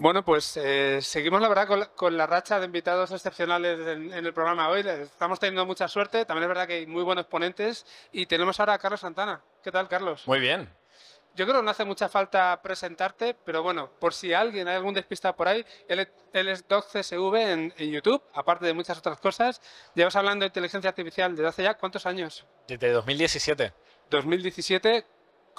Bueno, pues eh, seguimos la verdad con la, racha de invitados excepcionales en, el programa hoy. Estamos teniendo mucha suerte. También es verdad que hay muy buenos ponentes. Y tenemos ahora a Carlos Santana. ¿Qué tal, Carlos? Muy bien. Yo creo que no hace mucha falta presentarte, pero bueno, por si alguien, hay algún despista por ahí, él, es DocCSV en, en YouTube, aparte de muchas otras cosas. Llevas hablando de inteligencia artificial desde hace ya cuántos años? Desde 2017. 2017,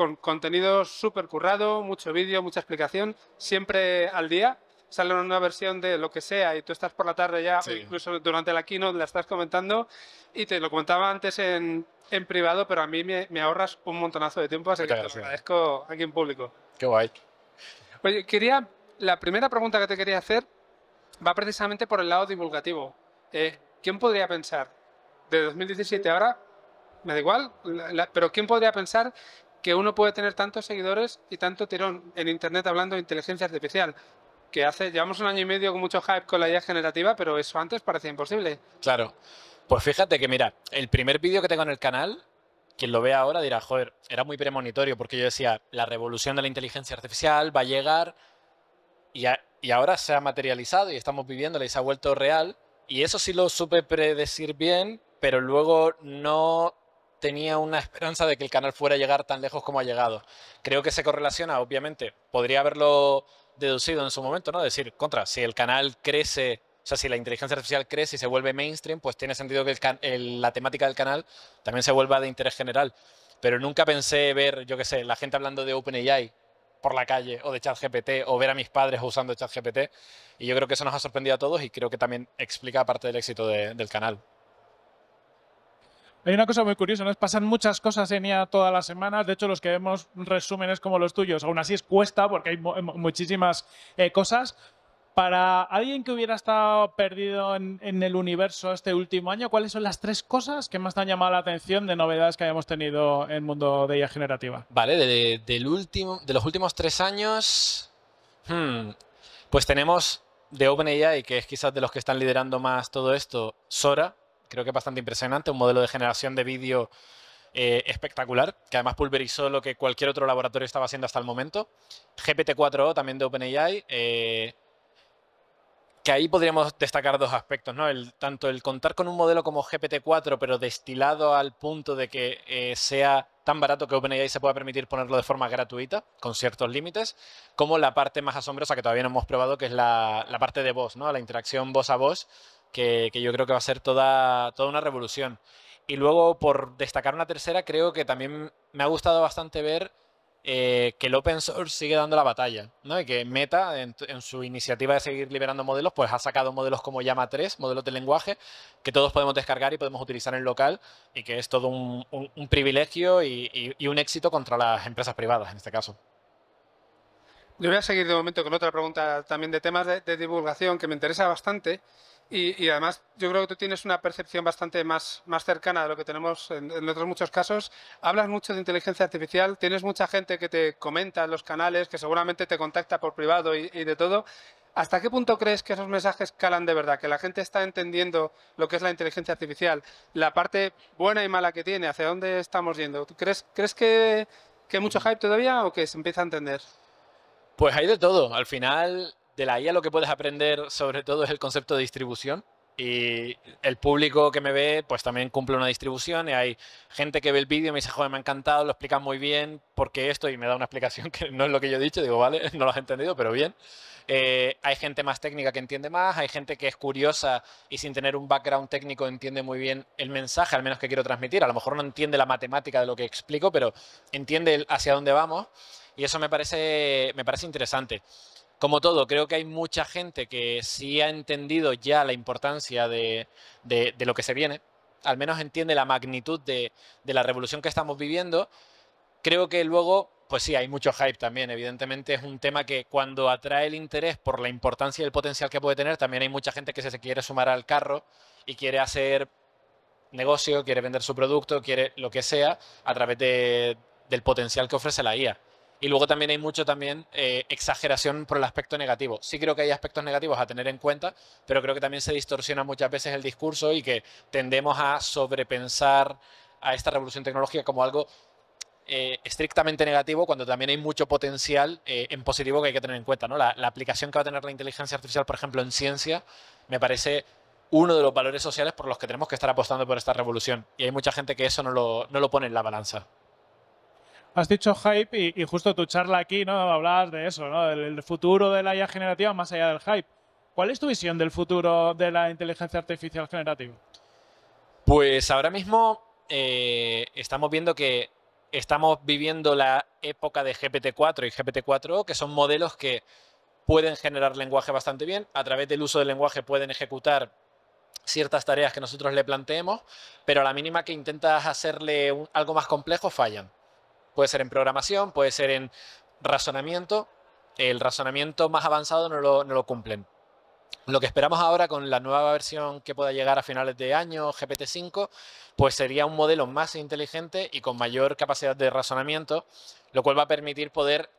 con contenido súper currado, mucho vídeo, mucha explicación, siempre al día. Sale una nueva versión de lo que sea y tú estás por la tarde ya, incluso durante la keynote la estás comentando y te lo comentaba antes en, privado, pero a mí me, ahorras un montonazo de tiempo, así que te lo agradezco aquí en público. Qué guay. Oye, quería, la primera pregunta que te quería hacer va precisamente por el lado divulgativo. Eh, ¿Quién podría pensar de 2017 ahora? Me da igual, pero ¿quién podría pensar que uno puede tener tantos seguidores y tanto tirón en Internet hablando de inteligencia artificial. Que hace, llevamos un año y medio con mucho hype con la idea generativa, pero eso antes parecía imposible. Claro. Pues fíjate que, mira, el primer vídeo que tengo en el canal, quien lo vea ahora dirá, joder, era muy premonitorio, porque yo decía, la revolución de la inteligencia artificial va a llegar y, y ahora se ha materializado y estamos viviéndola y se ha vuelto real. Y eso sí lo supe predecir bien, pero luego no tenía una esperanza de que el canal fuera a llegar tan lejos como ha llegado. Creo que se correlaciona, obviamente, podría haberlo deducido en su momento, ¿no? Decir, contra, si el canal crece, o sea, si la inteligencia artificial crece y se vuelve mainstream, pues tiene sentido que la temática del canal también se vuelva de interés general. Pero nunca pensé ver, yo qué sé, la gente hablando de OpenAI por la calle o de ChatGPT o ver a mis padres usando ChatGPT. Y yo creo que eso nos ha sorprendido a todos y creo que también explica parte del éxito del canal. Hay una cosa muy curiosa, ¿no? Pasan muchas cosas en IA todas las semanas. De hecho, los que vemos resúmenes como los tuyos, aún así es cuesta porque hay muchísimas eh, cosas. Para alguien que hubiera estado perdido en, el universo este último año, ¿cuáles son las tres cosas que más te han llamado la atención de novedades que hayamos tenido en el mundo de IA generativa? Vale, de, del último, de los últimos tres años, hmm, pues tenemos de OpenAI, que es quizás de los que están liderando más todo esto, Sora, creo que es bastante impresionante, un modelo de generación de vídeo eh, espectacular, que además pulverizó lo que cualquier otro laboratorio estaba haciendo hasta el momento. GPT-4o, también de OpenAI, eh, que ahí podríamos destacar dos aspectos, ¿no? El, tanto el contar con un modelo como GPT-4, pero destilado al punto de que eh, sea tan barato que OpenAI se pueda permitir ponerlo de forma gratuita, con ciertos límites, como la parte más asombrosa que todavía no hemos probado, que es la, la parte de voz, ¿no? La interacción voz a voz, que, yo creo que va a ser toda, toda una revolución. Y luego, por destacar una tercera, creo que también me ha gustado bastante ver eh, que el open source sigue dando la batalla, ¿no? Y que Meta, en, su iniciativa de seguir liberando modelos, pues ha sacado modelos como Llama 3, modelos de lenguaje, que todos podemos descargar y podemos utilizar en local, y que es todo un, un, privilegio y, un éxito contra las empresas privadas, en este caso. Yo voy a seguir de momento con otra pregunta también de temas de, de divulgación que me interesa bastante, y, además, yo creo que tú tienes una percepción bastante más, más cercana de lo que tenemos en, otros muchos casos. Hablas mucho de inteligencia artificial, tienes mucha gente que te comenta en los canales, que seguramente te contacta por privado y, de todo. ¿Hasta qué punto crees que esos mensajes calan de verdad? Que la gente está entendiendo lo que es la inteligencia artificial, la parte buena y mala que tiene, hacia dónde estamos yendo. crees, crees que, que hay mucho hype todavía o que se empieza a entender? Pues hay de todo. Al final, de la IA lo que puedes aprender sobre todo es el concepto de distribución. Y el público que me ve, pues también cumple una distribución. Y hay gente que ve el vídeo y me dice, joder, me ha encantado, lo explica muy bien, porque esto, y me da una explicación que no es lo que yo he dicho. Digo, vale, no lo has entendido, pero bien. Eh, hay gente más técnica que entiende más, hay gente que es curiosa y sin tener un background técnico entiende muy bien el mensaje, al menos que quiero transmitir. A lo mejor no entiende la matemática de lo que explico, pero entiende hacia dónde vamos. Y eso me parece, me parece interesante como todo, creo que hay mucha gente que sí ha entendido ya la importancia de, lo que se viene, al menos entiende la magnitud de, la revolución que estamos viviendo. Creo que luego, pues sí, hay mucho hype también. Evidentemente es un tema que cuando atrae el interés por la importancia y el potencial que puede tener, también hay mucha gente que se quiere sumar al carro y quiere hacer negocio, quiere vender su producto, quiere lo que sea a través del potencial que ofrece la IA. Y luego también hay mucho también eh, exageración por el aspecto negativo. Sí creo que hay aspectos negativos a tener en cuenta, pero creo que también se distorsiona muchas veces el discurso y que tendemos a sobrepensar a esta revolución tecnológica como algo eh, estrictamente negativo cuando también hay mucho potencial eh, en positivo que hay que tener en cuenta. ¿no? La, aplicación que va a tener la inteligencia artificial, por ejemplo, en ciencia, me parece uno de los valores sociales por los que tenemos que estar apostando por esta revolución. Y hay mucha gente que eso no lo pone en la balanza. Has dicho hype y, justo tu charla aquí, ¿no? Hablabas de eso, ¿no? El, futuro de la IA generativa más allá del hype. ¿Cuál es tu visión del futuro de la inteligencia artificial generativa? Pues ahora mismo eh, estamos viendo que estamos viviendo la época de GPT-4 y GPT-4O, que son modelos que pueden generar lenguaje bastante bien. A través del uso del lenguaje pueden ejecutar ciertas tareas que nosotros le planteemos, pero a la mínima que intentas hacerle algo más complejo, fallan. Puede ser en programación, puede ser en razonamiento. El razonamiento más avanzado no lo, cumplen. Lo que esperamos ahora con la nueva versión que pueda llegar a finales de año, GPT-5, pues sería un modelo más inteligente y con mayor capacidad de razonamiento, lo cual va a permitir poder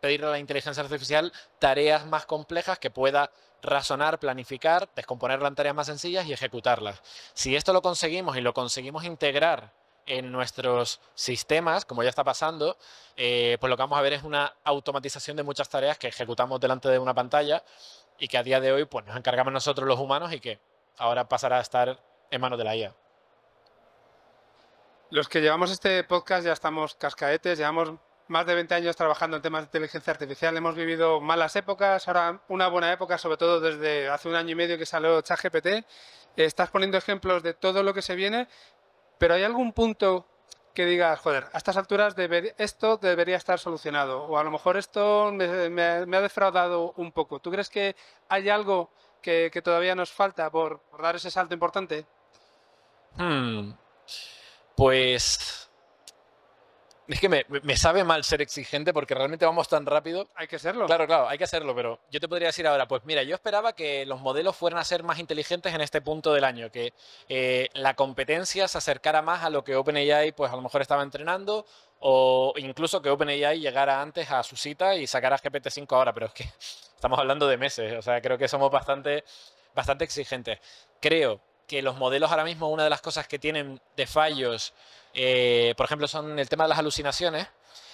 pedirle a la inteligencia artificial tareas más complejas que pueda razonar, planificar, descomponerla en tareas más sencillas y ejecutarlas. Si esto lo conseguimos y lo conseguimos integrar en nuestros sistemas, como ya está pasando, eh, pues lo que vamos a ver es una automatización de muchas tareas que ejecutamos delante de una pantalla y que a día de hoy pues, nos encargamos nosotros los humanos y que ahora pasará a estar en manos de la IA. Los que llevamos este podcast ya estamos cascaetes, llevamos más de 20 años trabajando en temas de inteligencia artificial, hemos vivido malas épocas, ahora una buena época, sobre todo desde hace un año y medio que salió ChatGPT. Estás poniendo ejemplos de todo lo que se viene pero hay algún punto que diga, joder, a estas alturas esto debería estar solucionado o a lo mejor esto me, ha defraudado un poco. ¿Tú crees que hay algo que, todavía nos falta por, dar ese salto importante? Hmm, pues es que me, sabe mal ser exigente porque realmente vamos tan rápido. Hay que hacerlo? Claro, claro, hay que hacerlo, pero yo te podría decir ahora, pues mira, yo esperaba que los modelos fueran a ser más inteligentes en este punto del año, que eh, la competencia se acercara más a lo que OpenAI pues a lo mejor estaba entrenando o incluso que OpenAI llegara antes a su cita y sacara GPT-5 ahora, pero es que estamos hablando de meses, o sea, creo que somos bastante, bastante exigentes. Creo que los modelos ahora mismo, una de las cosas que tienen de fallos eh, por ejemplo, son el tema de las alucinaciones.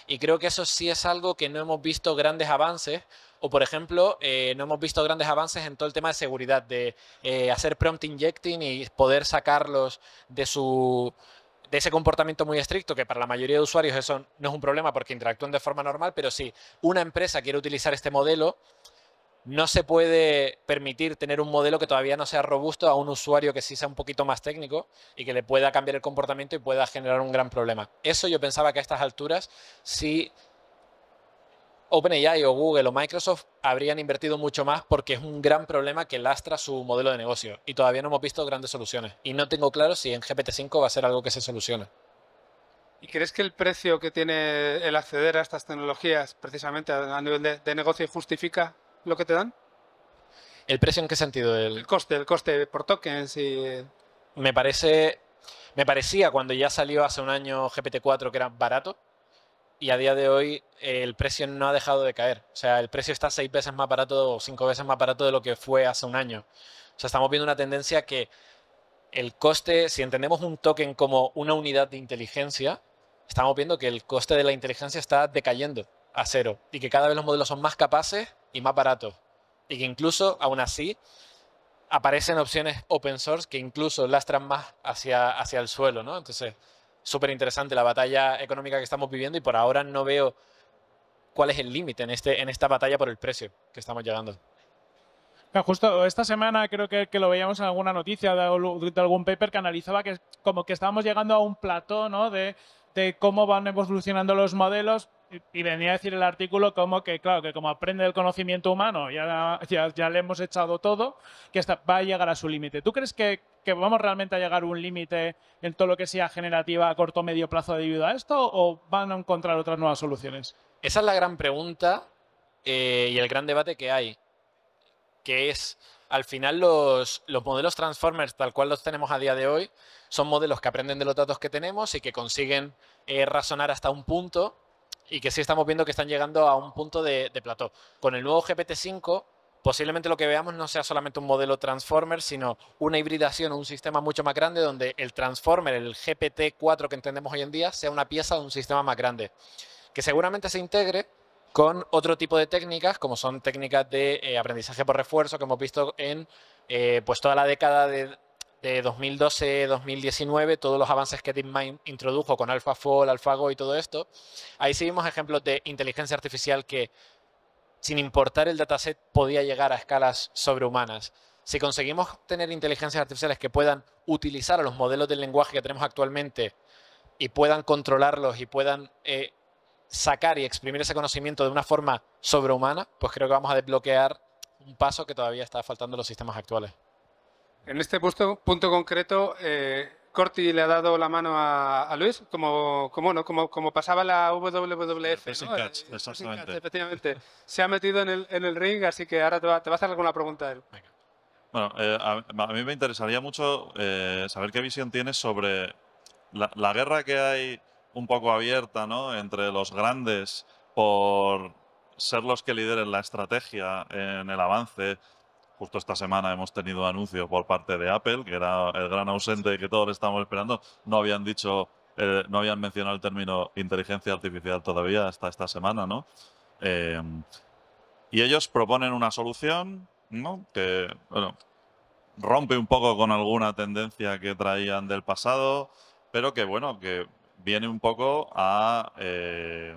Y creo que eso sí es algo que no hemos visto grandes avances. O, por ejemplo, eh, no hemos visto grandes avances en todo el tema de seguridad, de eh, hacer prompt injecting y poder sacarlos de su de ese comportamiento muy estricto, que para la mayoría de usuarios eso no es un problema porque interactúan de forma normal, pero si una empresa quiere utilizar este modelo, no se puede permitir tener un modelo que todavía no sea robusto a un usuario que sí sea un poquito más técnico y que le pueda cambiar el comportamiento y pueda generar un gran problema. Eso yo pensaba que a estas alturas sí OpenAI o Google o Microsoft habrían invertido mucho más porque es un gran problema que lastra su modelo de negocio y todavía no hemos visto grandes soluciones. Y no tengo claro si en GPT-5 va a ser algo que se solucione. ¿Y crees que el precio que tiene el acceder a estas tecnologías, precisamente a nivel de, de negocio, justifica lo que te dan? ¿El precio en qué sentido? El, coste, el coste por tokens y... Me parece... Me parecía cuando ya salió hace un año GPT-4 que era barato y a día de hoy eh, el precio no ha dejado de caer. O sea, el precio está seis veces más barato o cinco veces más barato de lo que fue hace un año. O sea, estamos viendo una tendencia que el coste, si entendemos un token como una unidad de inteligencia, estamos viendo que el coste de la inteligencia está decayendo a cero y que cada vez los modelos son más capaces y más barato. Y que incluso, aún así, aparecen opciones open source que incluso lastran más hacia, hacia el suelo, ¿no? Entonces, súper interesante la batalla económica que estamos viviendo y por ahora no veo cuál es el límite en, este, en esta batalla por el precio que estamos llegando. Justo esta semana creo que, lo veíamos en alguna noticia de, algún paper que analizaba que como que estábamos llegando a un plató ¿no? de, de cómo van evolucionando los modelos y venía a decir el artículo como que, claro, que como aprende el conocimiento humano, ya, ya, le hemos echado todo, que va a llegar a su límite. ¿Tú crees que, vamos realmente a llegar a un límite en todo lo que sea generativa a corto o medio plazo debido a esto o van a encontrar otras nuevas soluciones? Esa es la gran pregunta eh, y el gran debate que hay, que es, al final los, modelos Transformers tal cual los tenemos a día de hoy son modelos que aprenden de los datos que tenemos y que consiguen eh, razonar hasta un punto y que sí estamos viendo que están llegando a un punto de, de plató. Con el nuevo GPT-5, posiblemente lo que veamos no sea solamente un modelo Transformer, sino una hibridación, un sistema mucho más grande donde el Transformer, el GPT-4 que entendemos hoy en día, sea una pieza de un sistema más grande, que seguramente se integre con otro tipo de técnicas, como son técnicas de eh, aprendizaje por refuerzo que hemos visto en eh, pues toda la década de de 2012-2019, todos los avances que DeepMind introdujo con AlphaFall, AlphaGo y todo esto, ahí sí vimos ejemplos de inteligencia artificial que, sin importar el dataset, podía llegar a escalas sobrehumanas. Si conseguimos tener inteligencias artificiales que puedan utilizar los modelos del lenguaje que tenemos actualmente y puedan controlarlos y puedan eh, sacar y exprimir ese conocimiento de una forma sobrehumana, pues creo que vamos a desbloquear un paso que todavía está faltando en los sistemas actuales. En este punto, concreto, eh, Corti le ha dado la mano a, Luis, como, como, no, como, como pasaba la WWF. exactamente. Se ha metido en el, en el, ring, así que ahora te va, a hacer alguna pregunta eh, a Bueno, a, mí me interesaría mucho eh, saber qué visión tienes sobre la, la, guerra que hay un poco abierta ¿no? entre los grandes por ser los que lideren la estrategia en el avance, justo esta semana hemos tenido anuncios por parte de Apple, que era el gran ausente que todos estábamos esperando. No habían dicho, eh, no habían mencionado el término inteligencia artificial todavía hasta esta semana, ¿no? Eh, y ellos proponen una solución, ¿no? Que, rompe un poco con alguna tendencia que traían del pasado, pero que, bueno, que viene un poco a, eh,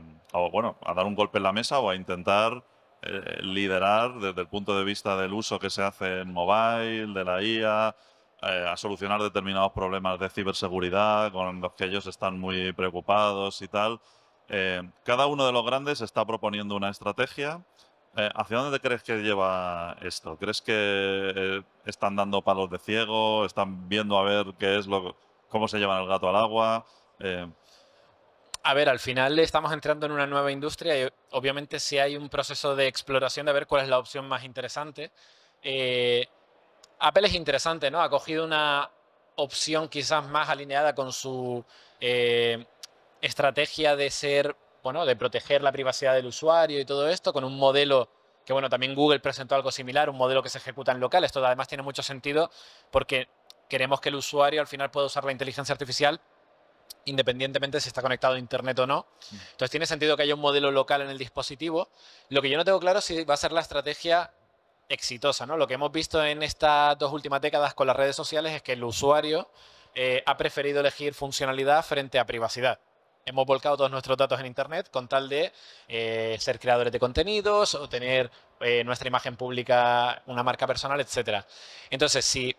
bueno, a dar un golpe en la mesa o a intentar eh, liderar desde el punto de vista del uso que se hace en mobile, de la IA, eh, a solucionar determinados problemas de ciberseguridad con los que ellos están muy preocupados y tal. Eh, cada uno de los grandes está proponiendo una estrategia. ¿Hacia dónde crees que lleva esto? ¿Crees que están dando palos de ciego? ¿Están viendo a ver qué es lo, cómo se llevan el gato al agua? A ver, al final estamos entrando en una nueva industria y eh, obviamente si hay un proceso de exploración de ver cuál es la opción más interesante. Eh, Apple es interesante, ¿no? Ha cogido una opción quizás más alineada con su eh, estrategia de ser, bueno, de proteger la privacidad del usuario y todo esto, con un modelo que, bueno, también Google presentó algo similar, un modelo que se ejecuta en local. Esto además tiene mucho sentido porque queremos que el usuario al final pueda usar la inteligencia artificial independientemente si está conectado a internet o no. Mm. Entonces tiene sentido que haya un modelo local en el dispositivo. Lo que yo no tengo claro es si va a ser la estrategia exitosa, ¿no? Lo que hemos visto en estas dos últimas décadas con las redes sociales es que el usuario eh, ha preferido elegir funcionalidad frente a privacidad. Hemos volcado todos nuestros datos en Internet con tal de eh, ser creadores de contenidos o tener eh, nuestra imagen pública, una marca personal, etc. Entonces, si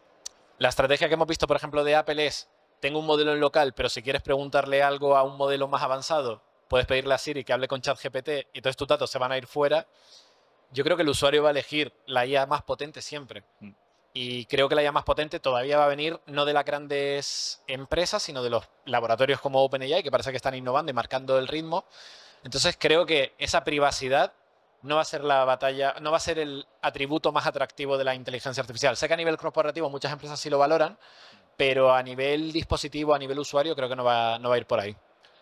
la estrategia que hemos visto, por ejemplo, de Apple es tengo un modelo en local, pero si quieres preguntarle algo a un modelo más avanzado, puedes pedirle a Siri que hable con ChatGPT y todos tus datos se van a ir fuera. Yo creo que el usuario va a elegir la IA más potente siempre. Mm. Y creo que la IA más potente todavía va a venir no de las grandes empresas, sino de los laboratorios como OpenAI, que parece que están innovando y marcando el ritmo. Entonces creo que esa privacidad no va a ser la batalla, no va a ser el atributo más atractivo de la inteligencia artificial. Sé que a nivel corporativo muchas empresas sí lo valoran, pero a nivel dispositivo, a nivel usuario, creo que no va, no va a ir por ahí.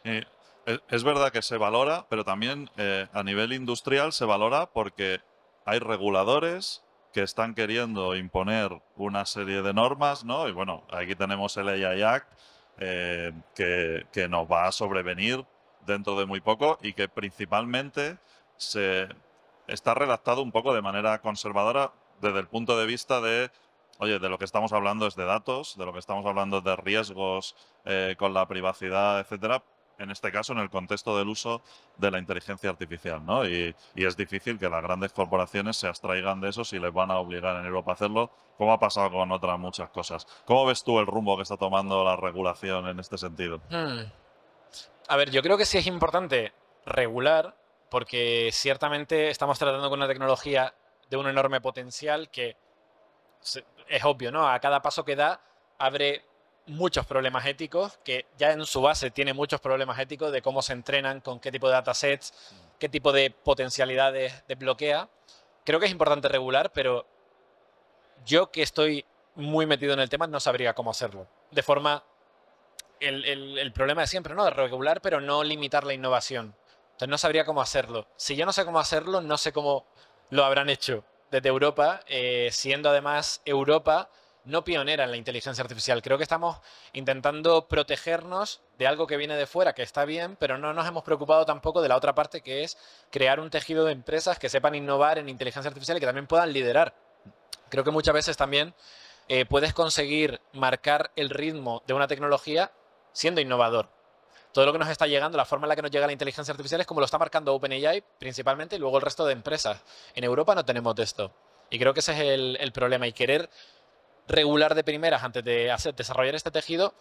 es verdad que se valora, pero también eh, a nivel industrial se valora porque hay reguladores que están queriendo imponer una serie de normas, ¿no? Y bueno, aquí tenemos el AI Act eh, que, que nos va a sobrevenir dentro de muy poco y que principalmente se está redactado un poco de manera conservadora desde el punto de vista de oye, de lo que estamos hablando es de datos, de lo que estamos hablando es de riesgos eh, con la privacidad, etcétera, en este caso en el contexto del uso de la inteligencia artificial, ¿no? Y, es difícil que las grandes corporaciones se abstraigan de eso si les van a obligar en Europa a hacerlo, como ha pasado con otras muchas cosas. ¿Cómo ves tú el rumbo que está tomando la regulación en este sentido? Hmm. A ver, yo creo que sí es importante regular, porque ciertamente estamos tratando con una tecnología de un enorme potencial que es obvio, ¿no? A cada paso que da abre muchos problemas éticos, que ya en su base tiene muchos problemas éticos de cómo se entrenan, con qué tipo de datasets, mm. qué tipo de potencialidades de desbloquea. Creo que es importante regular, pero yo que estoy muy metido en el tema no sabría cómo hacerlo. De forma, el, problema de siempre, ¿no? De regular, pero no limitar la innovación. Entonces no sabría cómo hacerlo. Si yo no sé cómo hacerlo, no sé cómo lo habrán hecho desde Europa, eh, siendo además Europa no pionera en la inteligencia artificial. Creo que estamos intentando protegernos de algo que viene de fuera, que está bien, pero no nos hemos preocupado tampoco de la otra parte, que es crear un tejido de empresas que sepan innovar en inteligencia artificial y que también puedan liderar. Creo que muchas veces también eh, puedes conseguir marcar el ritmo de una tecnología siendo innovador todo lo que nos está llegando, la forma en la que nos llega la inteligencia artificial es como lo está marcando OpenAI principalmente y luego el resto de empresas. En Europa no tenemos esto. Y creo que ese es el, problema. Y querer regular de primeras antes de desarrollar este tejido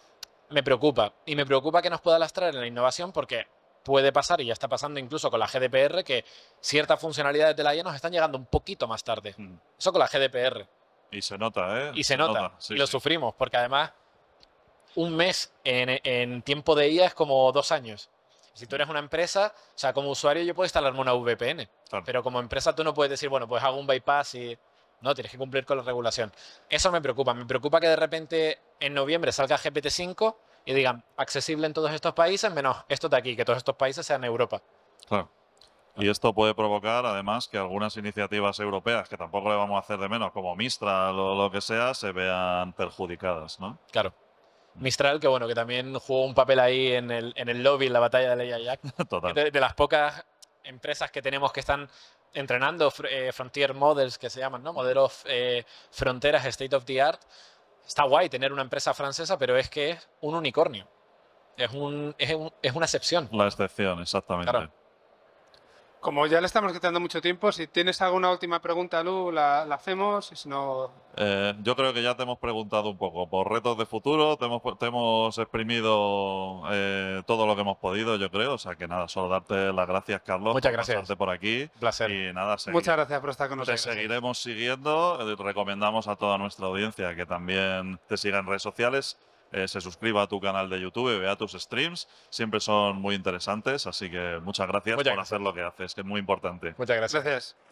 me preocupa. Y me preocupa que nos pueda lastrar en la innovación porque puede pasar, y ya está pasando incluso con la GDPR, que ciertas funcionalidades de la IA nos están llegando un poquito más tarde. Mm. Eso con la GDPR. Y se nota, ¿eh? Y se, nota. y lo sufrimos, porque además un mes en, tiempo de IA es como dos años. Si tú eres una empresa, o sea, como usuario yo puedo instalarme una VPN, pero como empresa tú no puedes decir, bueno, pues hago un bypass y... No, tienes que cumplir con la regulación. Eso me preocupa. Me preocupa que de repente en noviembre salga GPT-5 y digan, accesible en todos estos países, menos esto de aquí, que todos estos países sean Europa. Claro. Y esto puede provocar, además, que algunas iniciativas europeas, que tampoco le vamos a hacer de menos, como Mistral o lo que sea, se vean perjudicadas, ¿no? Claro. Mistral, que bueno, que también jugó un papel ahí en el, en el lobby, en la batalla de Leia Jack. De, las pocas empresas que tenemos que están entrenando eh, Frontier Models, que se llaman, ¿no? Modelos eh, fronteras, state of the art. Está guay tener una empresa francesa, pero es que es un unicornio. Es, un, es, es una excepción. La excepción, exactamente. Como ya le estamos quitando mucho tiempo, si tienes alguna última pregunta, Lu, la, hacemos. Y si no... Eh, yo creo que ya te hemos preguntado un poco por retos de futuro, te hemos, hemos exprimido eh, todo lo que hemos podido, yo creo. O sea que nada, solo darte las gracias, Carlos. Muchas por gracias. por aquí. Y nada, Muchas gracias por estar con nosotros. Te seguiremos siguiendo. Eh, recomendamos a toda nuestra audiencia que también te siga en redes sociales. Eh, se suscriba a tu canal de YouTube, vea tus streams. Siempre son muy interesantes, así que muchas gracias por hacer lo que haces, que es muy importante. Muchas gracias.